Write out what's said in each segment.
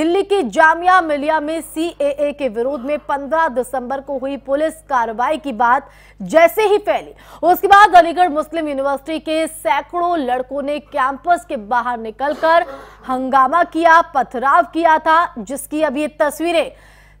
दिल्ली की जामिया मिलिया में सीएए के विरोध में 15 दिसंबर को हुई पुलिस कार्रवाई की बात जैसे ही फैली उसके बाद अलीगढ़ मुस्लिम यूनिवर्सिटी के सैकड़ों लड़कों ने कैंपस के बाहर निकलकर हंगामा किया पथराव किया था जिसकी अब ये तस्वीरें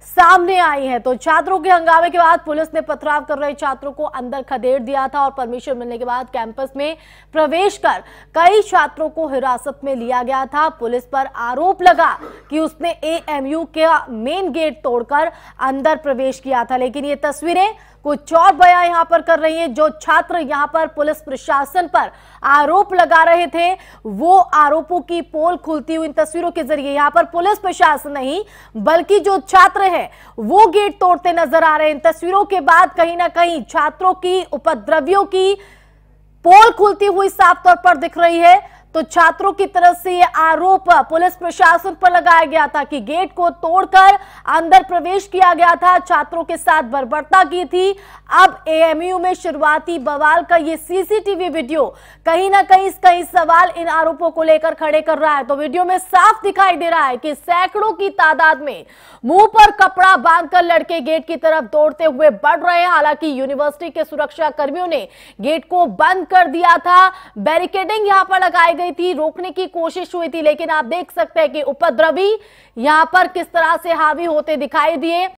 सामने आई है तो छात्रों के हंगामे के बाद पुलिस ने पथराव कर रहे छात्रों को अंदर खदेड़ दिया था और परमिशन मिलने के बाद कैंपस में प्रवेश कर कई छात्रों को हिरासत में लिया गया था पुलिस पर आरोप लगा कि उसने एएमयू के मेन गेट तोड़कर अंदर प्रवेश किया था लेकिन ये तस्वीरें कुछ और बया यहां पर कर रही है जो छात्र यहां पर पुलिस प्रशासन पर आरोप लगा रहे थे वो आरोपों की पोल खुलती हुई इन तस्वीरों के जरिए यहां पर पुलिस प्रशासन नहीं बल्कि जो छात्र हैं वो गेट तोड़ते नजर आ रहे हैं इन तस्वीरों के बाद कहीं ना कहीं छात्रों की उपद्रवियों की पोल खुलती हुई साफ तौर पर दिख रही है तो छात्रों की तरफ से यह आरोप पुलिस प्रशासन पर लगाया गया था कि गेट को तोड़कर अंदर प्रवेश किया गया था छात्रों के साथ बर्बरता की थी अब एएमयू में शुरुआती बवाल का यह सीसीटीवी वीडियो कहीं ना कहीं कई सवाल इन आरोपों को लेकर खड़े कर रहा है तो वीडियो में साफ दिखाई दे रहा है कि सैकड़ों की तादाद में मुंह पर कपड़ा बांधकर लड़के गेट की तरफ दौड़ते हुए बढ़ रहे हैं हालांकि यूनिवर्सिटी के सुरक्षा कर्मियों ने गेट को बंद कर दिया था बैरिकेडिंग यहां पर लगाई गई थी रोकने की कोशिश हुई थी लेकिन आप देख सकते हैं कि उपद्रवी यहां पर किस तरह से हावी होते दिखाई दिए